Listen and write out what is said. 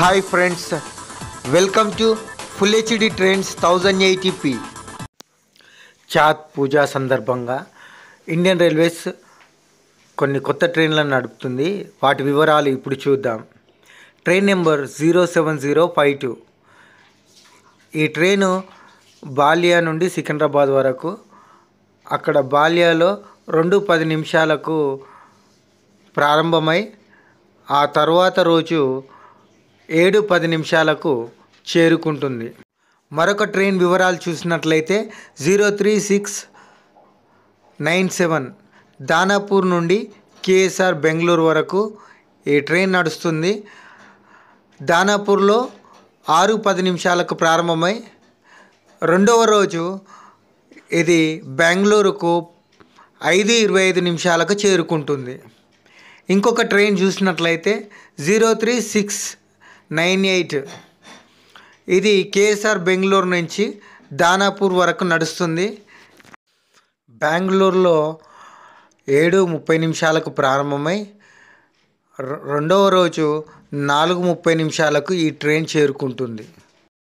hi friends welcome to full HD trends thousand పీ చాత్ పూజా సందర్భంగా Indian railways కొన్ని కొత్త ట్రైన్లను నడుపుతుంది వాటి వివరాలు ఇప్పుడు చూద్దాం train number zero seven zero five two ఈ ట్రైను బాలియా నుండి సికింద్రాబాద్ వరకు అక్కడ బాలియాలో రెండు పది నిమిషాలకు ప్రారంభమై ఆ తర్వాత రోజు ఏడు పది నిమిషాలకు చేరుకుంటుంది మరొక ట్రైన్ వివరాలు చూసినట్లయితే zero three six nine seven Danapur నుండి కేఎస్ఆర్ బెంగళూరు వరకు ఈ ట్రైన్ నడుస్తుంది దానాపూర్లో ఆరు పది నిమిషాలకు ప్రారంభమై రెండవ రోజు ఇది బెంగళూరుకు ఐదు ఇరవై ఐదు నిమిషాలకు చేరుకుంటుంది ఇంకొక ట్రైన్ చూసినట్లయితే zero three six nine eight ఇది కేఎస్ఆర్ బెంగళూరు నుంచి దానాపూర్ వరకు నడుస్తుంది బెంగళూరులో ఏడు ముప్పై నిమిషాలకు ప్రారంభమై రెండవ రోజు నాలుగు ముప్పై నిమిషాలకు ఈ ట్రైన్ చేరుకుంటుంది